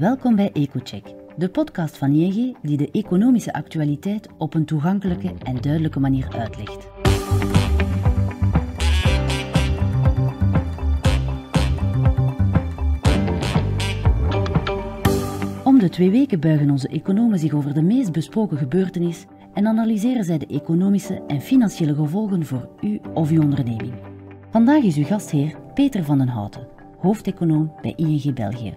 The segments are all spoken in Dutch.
Welkom bij EcoCheck, de podcast van ING die de economische actualiteit op een toegankelijke en duidelijke manier uitlegt. Om de twee weken buigen onze economen zich over de meest besproken gebeurtenis en analyseren zij de economische en financiële gevolgen voor u of uw onderneming. Vandaag is uw gastheer Peter van den Houten, hoofdeconoom bij ING België.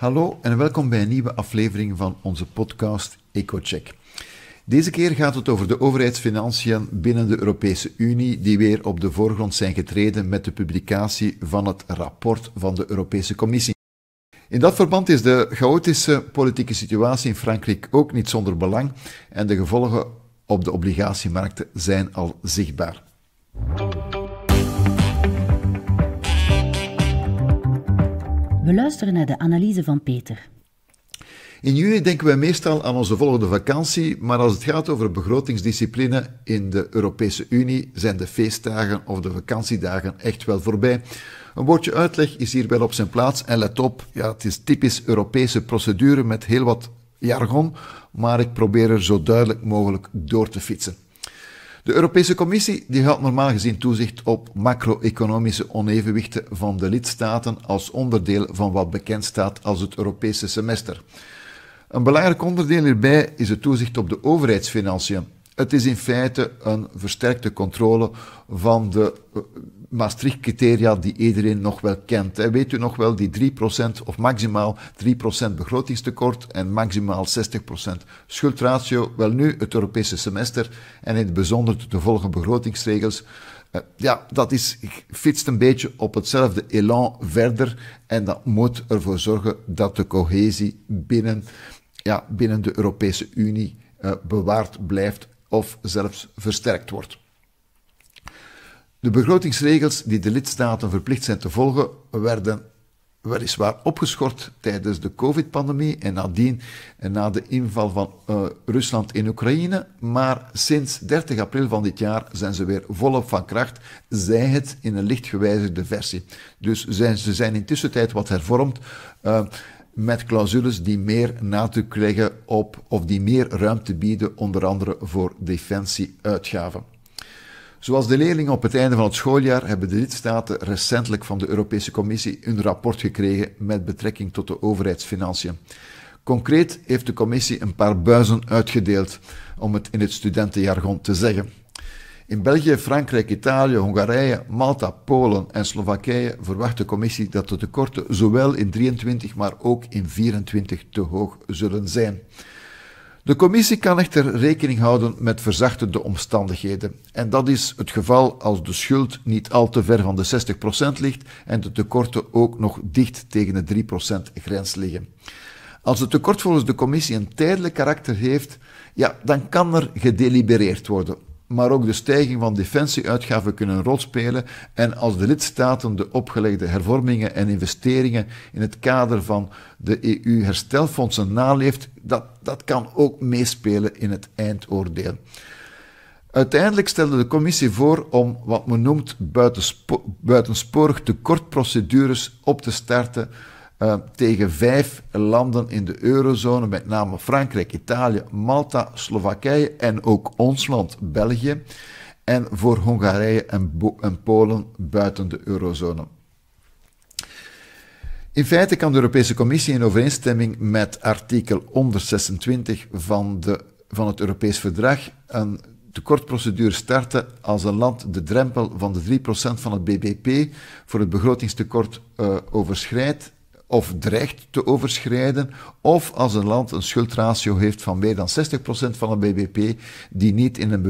Hallo en welkom bij een nieuwe aflevering van onze podcast EcoCheck. Deze keer gaat het over de overheidsfinanciën binnen de Europese Unie, die weer op de voorgrond zijn getreden met de publicatie van het rapport van de Europese Commissie. In dat verband is de chaotische politieke situatie in Frankrijk ook niet zonder belang en de gevolgen op de obligatiemarkten zijn al zichtbaar. We luisteren naar de analyse van Peter. In juni denken wij meestal aan onze volgende vakantie, maar als het gaat over begrotingsdiscipline in de Europese Unie zijn de feestdagen of de vakantiedagen echt wel voorbij. Een woordje uitleg is hier wel op zijn plaats en let op, ja, het is typisch Europese procedure met heel wat jargon, maar ik probeer er zo duidelijk mogelijk door te fietsen. De Europese Commissie die houdt normaal gezien toezicht op macro-economische onevenwichten van de lidstaten als onderdeel van wat bekend staat als het Europese semester. Een belangrijk onderdeel hierbij is het toezicht op de overheidsfinanciën. Het is in feite een versterkte controle van de eh, Maastricht-criteria die iedereen nog wel kent. Weet u nog wel, die 3% of maximaal 3% begrotingstekort en maximaal 60% schuldratio. Wel nu, het Europese semester en in het bijzonder de volgende begrotingsregels. Eh, ja, dat is, fietst een beetje op hetzelfde elan verder. En dat moet ervoor zorgen dat de cohesie binnen, ja, binnen de Europese Unie eh, bewaard blijft of zelfs versterkt wordt. De begrotingsregels die de lidstaten verplicht zijn te volgen, werden weliswaar opgeschort tijdens de COVID-pandemie en nadien en na de inval van eh, Rusland in Oekraïne, maar sinds 30 april van dit jaar zijn ze weer volop van kracht, zij het in een licht gewijzigde versie. Dus zijn, ze zijn intussen tijd wat hervormd. Eh, met clausules die meer nadruk krijgen op of die meer ruimte bieden, onder andere voor defensieuitgaven. Zoals de leerlingen op het einde van het schooljaar hebben de lidstaten recentelijk van de Europese Commissie een rapport gekregen met betrekking tot de overheidsfinanciën. Concreet heeft de Commissie een paar buizen uitgedeeld, om het in het studentenjargon te zeggen. In België, Frankrijk, Italië, Hongarije, Malta, Polen en Slowakije verwacht de Commissie dat de tekorten zowel in 23, maar ook in 24 te hoog zullen zijn. De commissie kan echter rekening houden met verzachtende omstandigheden. En dat is het geval als de schuld niet al te ver van de 60% ligt en de tekorten ook nog dicht tegen de 3% grens liggen. Als het tekort volgens de commissie een tijdelijk karakter heeft, ja, dan kan er gedelibereerd worden maar ook de stijging van defensieuitgaven kunnen een rol spelen en als de lidstaten de opgelegde hervormingen en investeringen in het kader van de EU-herstelfondsen naleeft, dat, dat kan ook meespelen in het eindoordeel. Uiteindelijk stelde de commissie voor om wat men noemt buitenspo buitensporig tekortprocedures op te starten Ehm, tegen vijf landen in de eurozone, met name Frankrijk, Italië, Malta, Slowakije en ook ons land, België. En voor Hongarije en, Polen buiten de eurozone. In feite kan de Europese Commissie in overeenstemming met artikel 126 van, de, van het Europees Verdrag een tekortprocedure starten als een land de drempel van de 3% van het BBP voor het begrotingstekort eh, overschrijdt of dreigt te overschrijden, of als een land een schuldratio heeft van meer dan 60% van het bbp, die niet in een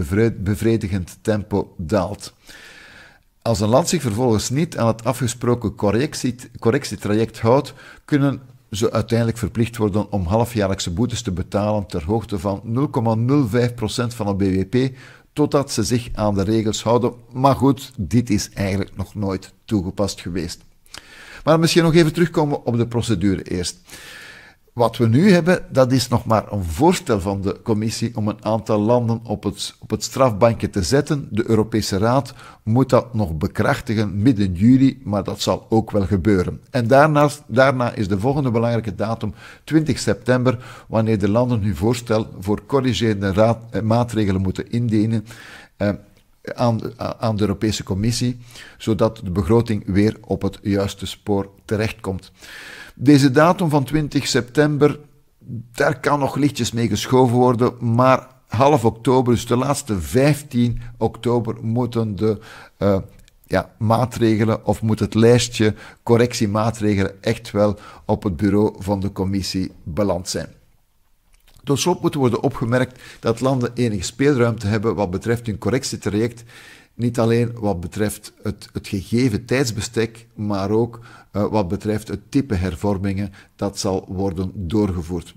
bevredigend tempo daalt. Als een land zich vervolgens niet aan het afgesproken correctietraject houdt, kunnen ze uiteindelijk verplicht worden om halfjaarlijkse boetes te betalen ter hoogte van 0,05% van het bbp, totdat ze zich aan de regels houden. Maar goed, dit is eigenlijk nog nooit toegepast geweest. Maar misschien nog even terugkomen op de procedure eerst. Wat we nu hebben, dat is nog maar een voorstel van de commissie om een aantal landen op het, op het strafbankje te zetten. De Europese Raad moet dat nog bekrachtigen midden juli, maar dat zal ook wel gebeuren. En daarnaast, daarna is de volgende belangrijke datum 20 september, wanneer de landen hun voorstel voor corrigerende eh, maatregelen moeten indienen. Eh, aan, aan de Europese Commissie, zodat de begroting weer op het juiste spoor terechtkomt. Deze datum van 20 september, daar kan nog lichtjes mee geschoven worden, maar half oktober, dus de laatste 15 oktober, moeten de eh, ja, maatregelen of moet het lijstje correctiemaatregelen echt wel op het bureau van de commissie beland zijn. Tot slot moet worden opgemerkt dat landen enige speelruimte hebben wat betreft hun correctietraject. Niet alleen wat betreft het, het gegeven tijdsbestek, maar ook eh, wat betreft het type hervormingen dat zal worden doorgevoerd.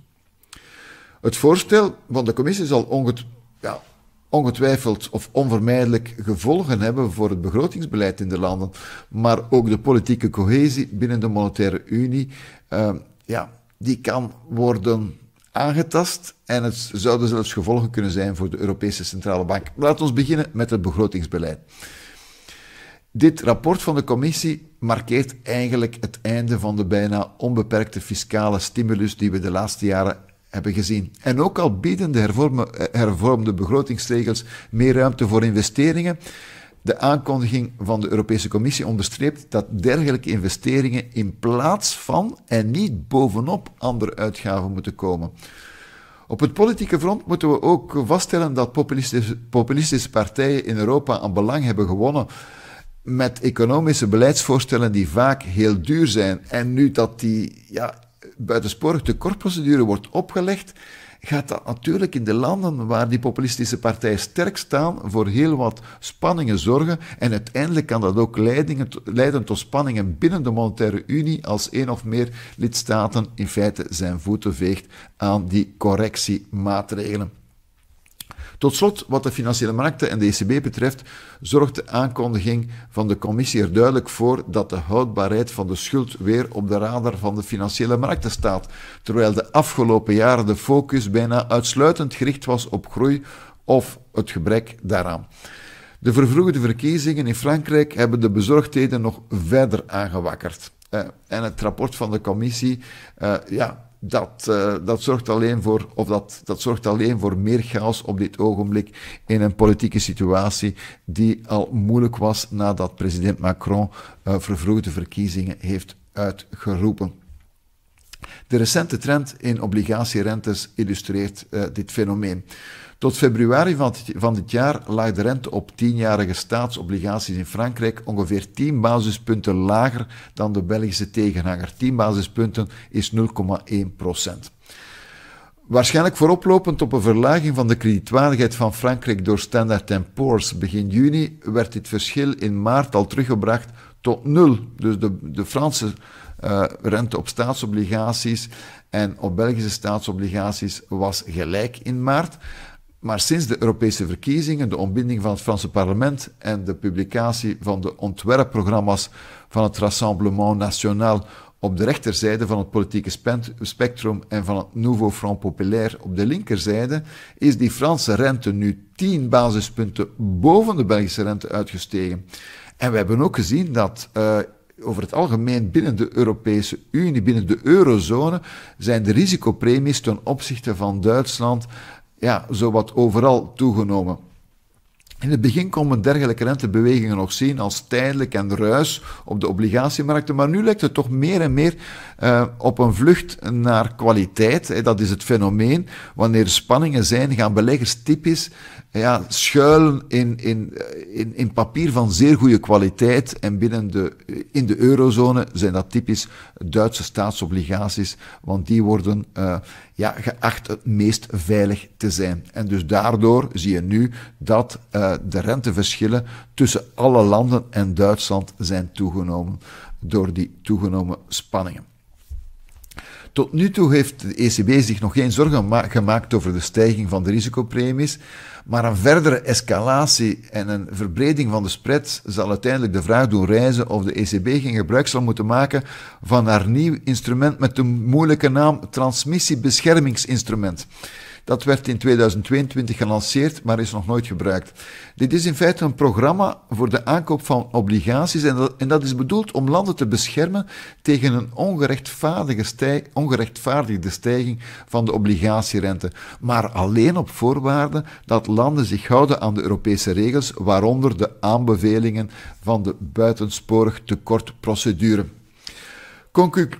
Het voorstel van de commissie zal onget, ja, ongetwijfeld of onvermijdelijk gevolgen hebben voor het begrotingsbeleid in de landen, maar ook de politieke cohesie binnen de monetaire unie. Eh, ja, die kan worden aangetast en het zouden zelfs gevolgen kunnen zijn voor de Europese Centrale Bank. Laten we beginnen met het begrotingsbeleid. Dit rapport van de commissie markeert eigenlijk het einde van de bijna onbeperkte fiscale stimulus die we de laatste jaren hebben gezien. En ook al bieden de eh, hervormde begrotingsregels meer ruimte voor investeringen, de aankondiging van de Europese Commissie onderstreept dat dergelijke investeringen in plaats van en niet bovenop andere uitgaven moeten komen. Op het politieke front moeten we ook vaststellen dat populistische, populistische partijen in Europa aan belang hebben gewonnen met economische beleidsvoorstellen die vaak heel duur zijn. En nu dat die ja, buitensporig tekortprocedure wordt opgelegd, gaat dat natuurlijk in de landen waar die populistische partijen sterk staan voor heel wat spanningen zorgen. En uiteindelijk kan dat ook leidingen, leiden tot spanningen binnen de Monetaire Unie als één of meer lidstaten in feite zijn voeten veegt aan die correctiemaatregelen. Tot slot, wat de financiële markten en de ECB betreft, zorgt de aankondiging van de commissie er duidelijk voor dat de houdbaarheid van de schuld weer op de radar van de financiële markten staat, terwijl de afgelopen jaren de focus bijna uitsluitend gericht was op groei of het gebrek daaraan. De vervroegde verkiezingen in Frankrijk hebben de bezorgdheden nog verder aangewakkerd. Eh, en het rapport van de commissie eh, ja, dat, eh, dat, zorgt alleen voor, of dat, dat zorgt alleen voor meer chaos op dit ogenblik in een politieke situatie die al moeilijk was nadat president Macron uh, vervroegde verkiezingen heeft uitgeroepen. De recente trend in obligatierentes illustreert eh, dit fenomeen. Tot februari van, van dit jaar lag de rente op tienjarige staatsobligaties in Frankrijk ongeveer 10 basispunten lager dan de Belgische tegenhanger. 10 basispunten is 0,1 procent. Waarschijnlijk vooroplopend op een verlaging van de kredietwaardigheid van Frankrijk door Standard Poor's begin juni werd dit verschil in maart al teruggebracht tot nul. Dus de, de Franse eh, rente op staatsobligaties en op Belgische staatsobligaties was gelijk in maart. Maar sinds de Europese verkiezingen, de ontbinding van het Franse parlement en de publicatie van de ontwerpprogramma's van het Rassemblement National op de rechterzijde van het politieke spectrum en van het Nouveau Front Populaire op de linkerzijde, is die Franse rente nu 10 basispunten boven de Belgische rente uitgestegen. En we hebben ook gezien dat eh, over het algemeen binnen de Europese Unie, binnen de eurozone, zijn de risicopremies ten opzichte van Duitsland ja, zowat overal toegenomen. In het begin kon men dergelijke rentebewegingen nog zien als tijdelijk en ruis op de obligatiemarkten, maar nu lijkt het toch meer en meer eh, op een vlucht naar kwaliteit. Hè, dat is het fenomeen. Wanneer spanningen zijn, gaan beleggers typisch ja, schuilen in, in, eh, in, in papier van zeer goede kwaliteit. En binnen de, eh, in de eurozone zijn dat typisch Duitse staatsobligaties, want die worden ja, geacht het meest veilig te zijn. En dus daardoor zie je nu dat de renteverschillen tussen alle landen en Duitsland zijn toegenomen door die toegenomen spanningen. Tot nu toe heeft de ECB zich nog geen zorgen gemaakt over de stijging van de risicopremies. Maar een verdere escalatie en een verbreding van de spreads zal uiteindelijk de vraag doen rijzen of de ECB geen gebruik zal moeten maken van haar nieuw instrument met de moeilijke naam transmissiebeschermingsinstrument. Dat werd in 2022 gelanceerd, maar is nog nooit gebruikt. Dit is in feite een programma voor de aankoop van obligaties en dat, is bedoeld om landen te beschermen tegen een ongerechtvaardige stijg, ongerechtvaardigde stijging van de obligatierente, maar alleen op voorwaarde dat landen zich houden aan de Europese regels, waaronder de aanbevelingen van de buitensporig tekortprocedure.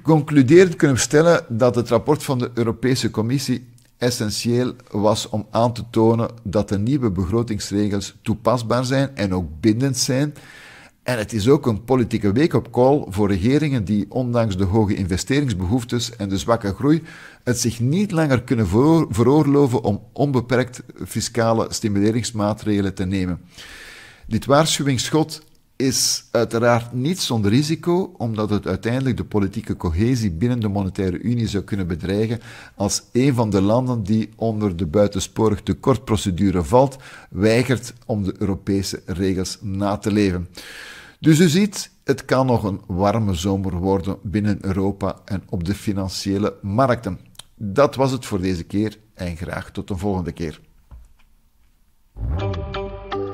Concluderend kunnen we stellen dat het rapport van de Europese Commissie essentieel was om aan te tonen dat de nieuwe begrotingsregels toepasbaar zijn en ook bindend zijn. En het is ook een politieke wake-up call voor regeringen die, ondanks de hoge investeringsbehoeftes en de zwakke groei, het zich niet langer kunnen veroorloven om onbeperkt fiscale stimuleringsmaatregelen te nemen. Dit waarschuwingsschot is uiteraard niet zonder risico, omdat het uiteindelijk de politieke cohesie binnen de monetaire unie zou kunnen bedreigen als een van de landen die onder de buitensporig tekortprocedure valt, weigert om de Europese regels na te leven. Dus u ziet, het kan nog een warme zomer worden binnen Europa en op de financiële markten. Dat was het voor deze keer en graag tot een volgende keer.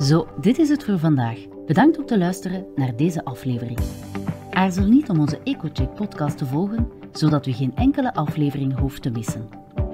Zo, dit is het voor vandaag. Bedankt om te luisteren naar deze aflevering. Aarzel niet om onze EcoCheck podcast te volgen, zodat u geen enkele aflevering hoeft te missen.